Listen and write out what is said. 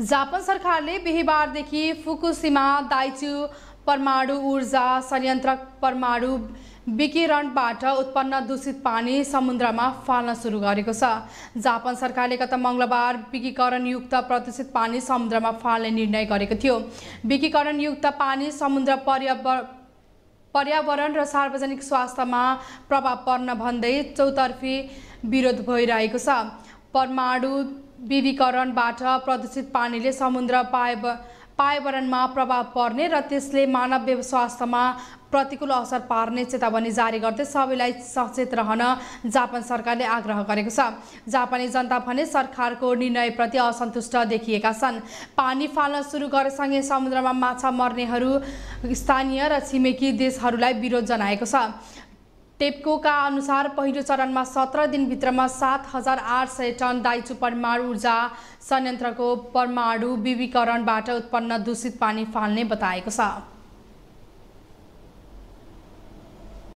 Japan सरकारले बिहिबारदेखि फुकुसिमा दाइचु परमाणु ऊर्जा संयन्त्र परमाणु विकिरणबाट उत्पन्न दूषित पानी समुद्रमा फाल्न सुरु गरेको छ जापान सरकारले गत मङ्गलबार विकीकरणयुक्त प्रदूषित पानी समुद्रमा फाल्ने निर्णय गरेको थियो विकीकरणयुक्त पानी समुद्र पर्यावर पर्यावरण र सार्वजनिक स्वास्थ्यमा प्रभाव पर्न भन्दै चौतर्फी विरोध भइरहेको छ परमाणु विविकरणबाट प्रदूषित पानीले समुद्र पाय पर्यावरणमा प्रभाव पर्ने र त्यसले मानव स्वास्थ्यमा प्रतिकूल असर पार्ने चेतावनी जारी गर्दै सबैलाई सचेत रहन जापान सरकारले आग्रह गरेको छ जापानी जनता भने सरकारको निर्णयप्रति असन्तुष्ट देखिएका छन् पानी फाल्न सुरु गरेसँगै समुद्रमा माछा मर्नेहरू स्थानीय र छिमेकी देशहरूलाई विरोध जनाएको छ टेप्कोका अनुसार पहिलो चरणमा सत्र दिनभित्रमा सात हजार आठ सय टन दाइचु परमाणु ऊर्जा संयन्त्रको परमाणु विवीकरणबाट उत्पन्न दूषित पानी फाल्ने बताएको छ